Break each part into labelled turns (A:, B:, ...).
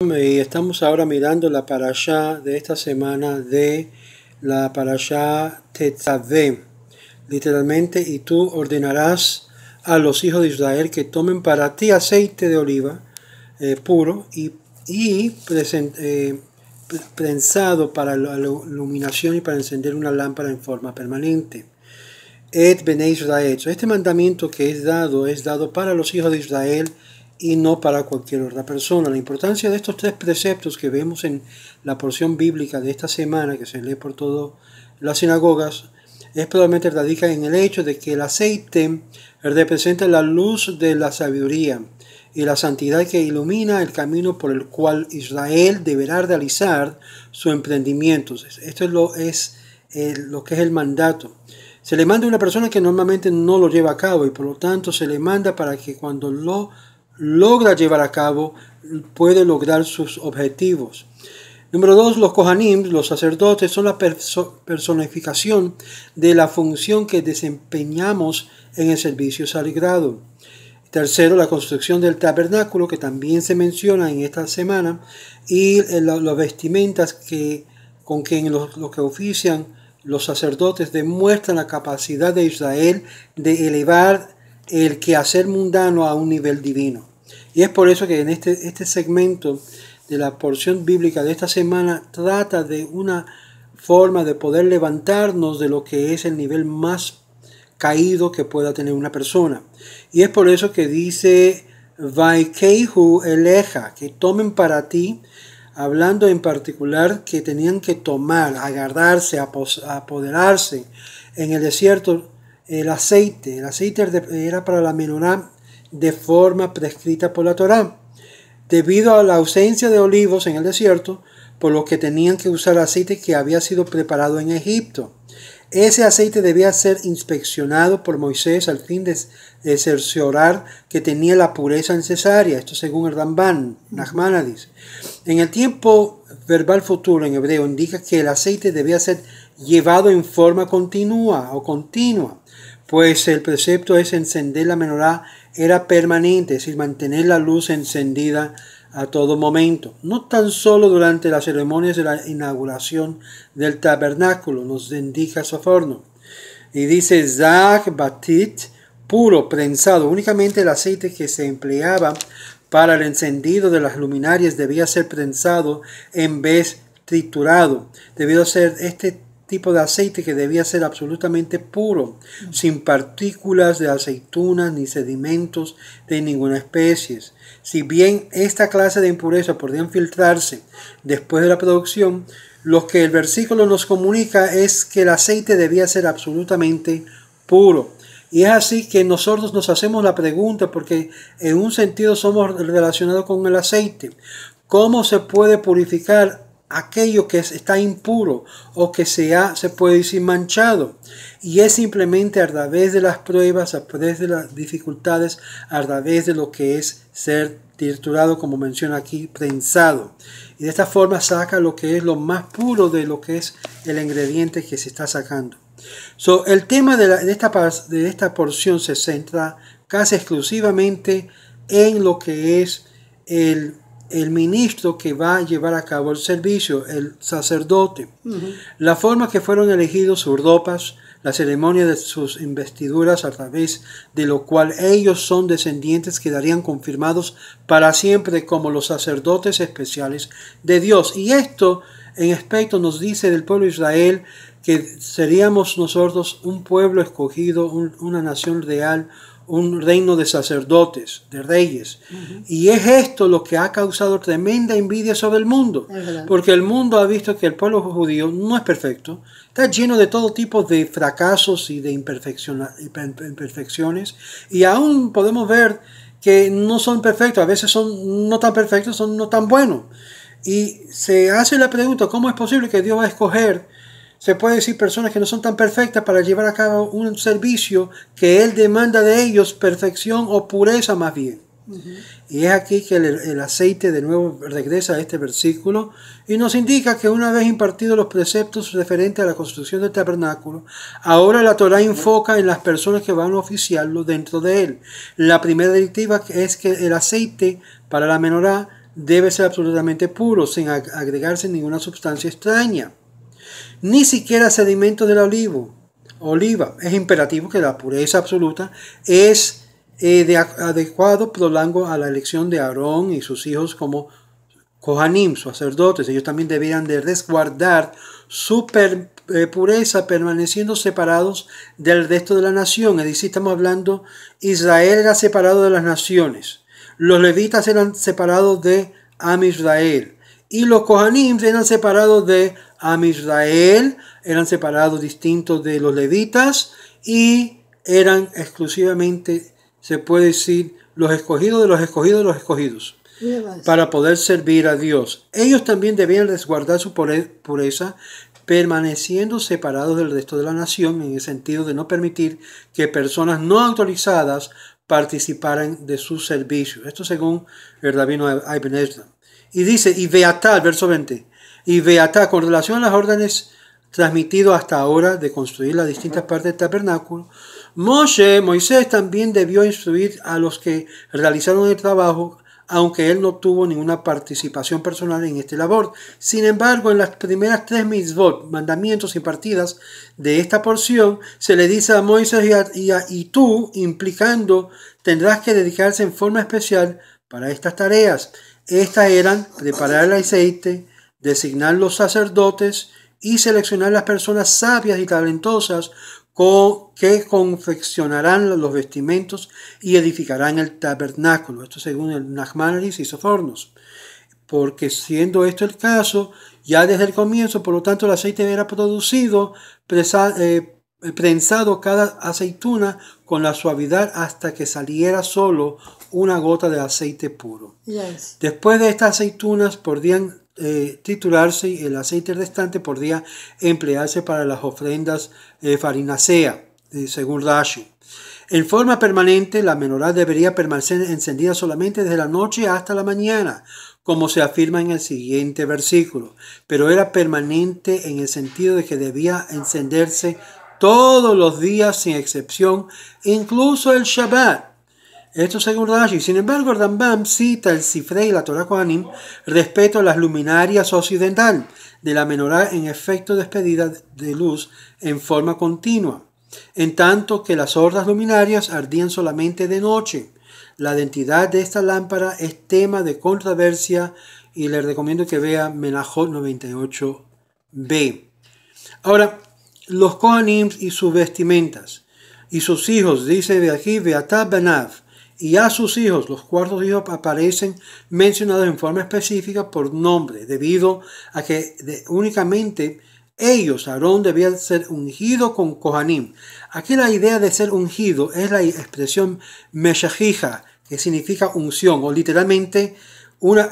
A: Y estamos ahora mirando la parasha de esta semana de la parasha Tetzaveh. Literalmente, y tú ordenarás a los hijos de Israel que tomen para ti aceite de oliva eh, puro y, y eh, prensado para la iluminación y para encender una lámpara en forma permanente. Et Israel. Este mandamiento que es dado es dado para los hijos de Israel y no para cualquier otra persona. La importancia de estos tres preceptos que vemos en la porción bíblica de esta semana, que se lee por todas las sinagogas, es probablemente radica en el hecho de que el aceite representa la luz de la sabiduría y la santidad que ilumina el camino por el cual Israel deberá realizar su emprendimiento. Esto es lo, es, eh, lo que es el mandato. Se le manda a una persona que normalmente no lo lleva a cabo y por lo tanto se le manda para que cuando lo logra llevar a cabo puede lograr sus objetivos. Número dos, los kohanim, los sacerdotes, son la personificación de la función que desempeñamos en el servicio sagrado. Tercero, la construcción del tabernáculo, que también se menciona en esta semana, y eh, las vestimentas que, con que los, los que ofician los sacerdotes demuestran la capacidad de Israel de elevar el quehacer mundano a un nivel divino. Y es por eso que en este, este segmento de la porción bíblica de esta semana trata de una forma de poder levantarnos de lo que es el nivel más caído que pueda tener una persona. Y es por eso que dice Vaikehu eleja, que tomen para ti, hablando en particular que tenían que tomar, agarrarse, apoderarse en el desierto el aceite. El aceite era para la menorá de forma prescrita por la Torá, debido a la ausencia de olivos en el desierto, por lo que tenían que usar aceite que había sido preparado en Egipto. Ese aceite debía ser inspeccionado por Moisés al fin de, cerciorar que tenía la pureza necesaria. Esto según el Ramban, Nachmanadis. En el tiempo verbal futuro en hebreo indica que el aceite debía ser llevado en forma continua o continua, pues el precepto es encender la menorá era permanente, es decir, mantener la luz encendida a todo momento, no tan solo durante las ceremonias de la inauguración del tabernáculo, nos indica Soforno. Y dice Zag Batit, puro, prensado, únicamente el aceite que se empleaba para el encendido de las luminarias debía ser prensado en vez triturado, debido a ser este tipo de aceite que debía ser absolutamente puro, sin partículas de aceitunas ni sedimentos de ninguna especie. Si bien esta clase de impureza podía filtrarse después de la producción, lo que el versículo nos comunica es que el aceite debía ser absolutamente puro. Y es así que nosotros nos hacemos la pregunta, porque en un sentido somos relacionados con el aceite. ¿Cómo se puede purificar aquello que está impuro o que se, ha, se puede decir manchado. Y es simplemente a través de las pruebas, a través de las dificultades, a través de lo que es ser triturado, como menciona aquí, prensado. Y de esta forma saca lo que es lo más puro de lo que es el ingrediente que se está sacando. So, el tema de, de esta porción se centra casi exclusivamente en lo que es el el ministro que va a llevar a cabo el servicio, el sacerdote, la forma que fueron elegidos sus ropas, la ceremonia de sus investiduras a través de lo cual ellos son descendientes quedarían confirmados para siempre como los sacerdotes especiales de Dios. Y esto en aspecto nos dice del pueblo de Israel que seríamos nosotros un pueblo escogido, una nación real, un reino de sacerdotes, de reyes. Y es esto lo que ha causado tremenda envidia sobre el mundo, porque el mundo ha visto que el pueblo judío no es perfecto, está lleno de todo tipo de fracasos y de imperfecciones, y aún podemos ver que no son perfectos, a veces son no tan perfectos, son no tan buenos. Y se hace la pregunta, ¿cómo es posible que Dios va a escoger? Se puede decir personas que no son tan perfectas para llevar a cabo un servicio que Él demanda de ellos perfección o pureza más bien. Y es aquí que el, aceite de nuevo regresa a este versículo y nos indica que una vez impartidos los preceptos referentes a la construcción del tabernáculo, ahora la Torah enfoca en las personas que van a oficiarlo dentro de él. La primera directiva es que el aceite para la menorá debe ser absolutamente puro, sin agregarse ninguna sustancia extraña ni siquiera sedimento del olivo. Oliva, es imperativo que la pureza absoluta es eh, de adecuado prolongo a la elección de Aarón y sus hijos como Kohanim, sacerdotes. Ellos también debían de resguardar su eh, pureza permaneciendo separados del resto de la nación. Es decir, estamos hablando, Israel era separado de las naciones. Los levitas eran separados de Am Israel. Y los Kohanim eran separados de Am Israel eran separados distintos de los levitas y eran exclusivamente, se puede decir, los escogidos de los escogidos de los escogidos para poder servir a Dios. Ellos también debían resguardar su pureza permaneciendo separados del resto de la nación en el sentido de no permitir que personas no autorizadas participaran de su servicio. Esto según el rabino Y dice, y tal verso 20, y Beatá, con relación a las órdenes transmitido hasta ahora de construir las distintas partes del tabernáculo, Moshe, Moisés también debió instruir a los que realizaron el trabajo, aunque él no tuvo ninguna participación personal en esta labor. Sin embargo, en las primeras tres mitzvot, mandamientos y partidas de esta porción, se le dice a Moisés y, y, y tú, implicando, tendrás que dedicarse en forma especial para estas tareas. Estas eran preparar el aceite, designar los sacerdotes y seleccionar las personas sabias y talentosas con, que confeccionarán los vestimentos y edificarán el tabernáculo. Esto según el Nachmanides y Sofornos. Porque siendo esto el caso, ya desde el comienzo, por lo tanto, el aceite era producido eh, prensado cada aceituna con la suavidad hasta que saliera solo una gota de aceite puro. Después de estas aceitunas podían eh, titularse y el aceite restante podía emplearse para las ofrendas eh, farinacea, eh, según Rashi. En forma permanente, la menorá debería permanecer encendida solamente desde la noche hasta la mañana, como se afirma en el siguiente versículo, pero era permanente en el sentido de que debía encenderse todos los días sin excepción, incluso el Shabbat. Esto según Rashi. Sin embargo, Rambam cita el Sifre y la Torah Kohanim respecto a las luminarias occidental de la menorá en efecto despedida de luz en forma continua, en tanto que las hordas luminarias ardían solamente de noche. La identidad de esta lámpara es tema de controversia y les recomiendo que vea Menajot 98b. Ahora, los Kohanim y sus vestimentas, y sus hijos, dice de aquí, Beatab Benav, y a sus hijos, los cuartos hijos aparecen mencionados en forma específica por nombre, debido a que únicamente ellos, Aarón, debían ser ungidos con Kohanim. Aquí la idea de ser ungido es la expresión Meshachija, que significa unción, o literalmente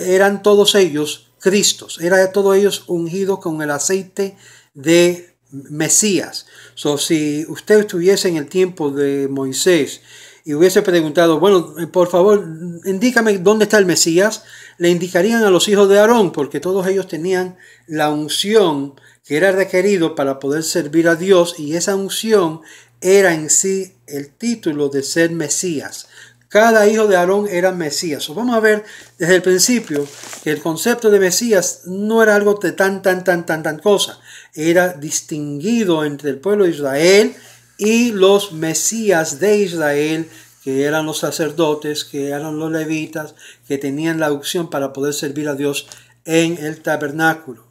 A: eran todos ellos Cristos, era todos ellos ungidos con el aceite de Mesías. So, si usted estuviese en el tiempo de Moisés y hubiese preguntado, bueno, eh, por favor, indícame dónde está el Mesías, le indicarían a los hijos de Aarón, porque todos ellos tenían la unción que era requerido para poder servir a Dios y esa unción era en sí el título de ser Mesías. Cada hijo de Aarón era Mesías. vamos a ver desde el principio que el concepto de Mesías no era algo de tan, tan, tan, tan, tan cosa. Era distinguido entre el pueblo de Israel y los Mesías de Israel, que eran los sacerdotes, que eran los levitas, que tenían la opción para poder servir a Dios en el tabernáculo.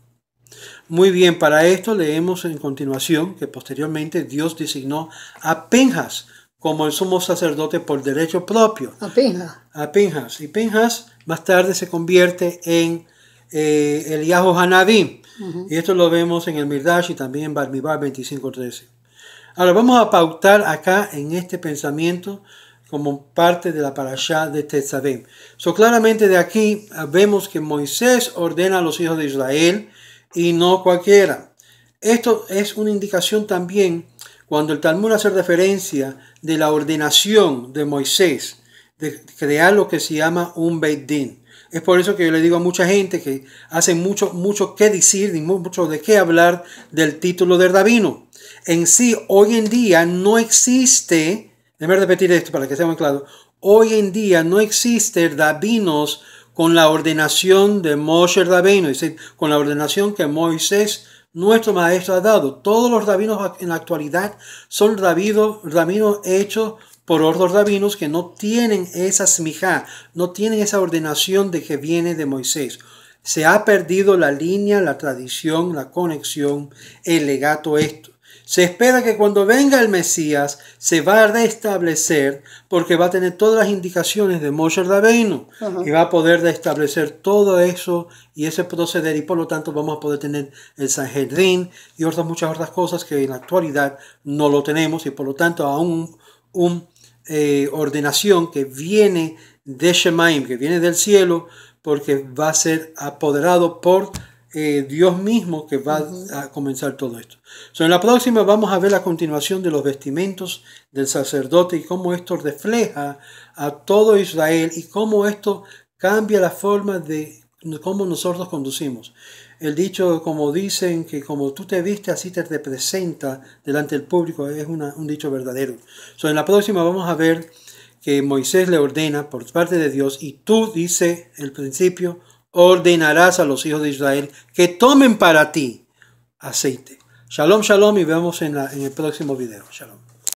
A: Muy bien, para esto leemos en continuación que posteriormente Dios designó a Penjas como el sumo sacerdote por derecho propio. A Pinjas. Y Pinjas más tarde se convierte en eh, yahweh Y esto lo vemos en el Mirdash y también en Barmibar 25.13. Ahora vamos a pautar acá en este pensamiento como parte de la parashá de Tetzavim. So, claramente de aquí vemos que Moisés ordena a los hijos de Israel y no cualquiera. Esto es una indicación también cuando el Talmud hace referencia de la ordenación de Moisés de crear lo que se llama un Beit Es por eso que yo le digo a mucha gente que hace mucho, mucho que decir, mucho de qué hablar del título de rabino. En sí, hoy en día no existe, déjame repetir esto para que sea muy claro, hoy en día no existe rabinos con la ordenación de Moshe Rabino, es decir, con la ordenación que Moisés nuestro maestro ha dado. Todos los rabinos en la actualidad son rabinos, hechos por otros rabinos que no tienen esa smijá, no tienen esa ordenación de que viene de Moisés. Se ha perdido la línea, la tradición, la conexión, el legato esto. Se espera que cuando venga el Mesías se va a restablecer porque va a tener todas las indicaciones de Moshe Rabbeinu y va a poder restablecer todo eso y ese proceder y por lo tanto vamos a poder tener el Sanhedrin y otras muchas otras cosas que en la actualidad no lo tenemos y por lo tanto aún una eh, ordenación que viene de Shemaim, que viene del cielo, porque va a ser apoderado por eh, Dios mismo que va a comenzar todo esto. So, en la próxima vamos a ver la continuación de los vestimentos del sacerdote y cómo esto refleja a todo Israel y cómo esto cambia la forma de cómo nosotros conducimos. El dicho, como dicen, que como tú te viste, así te representa delante del público, es un dicho verdadero. So, en la próxima vamos a ver que Moisés le ordena por parte de Dios, y tú, dice el principio, ordenarás a los hijos de Israel que tomen para ti aceite. Shalom, shalom, y veamos en el próximo video. Shalom.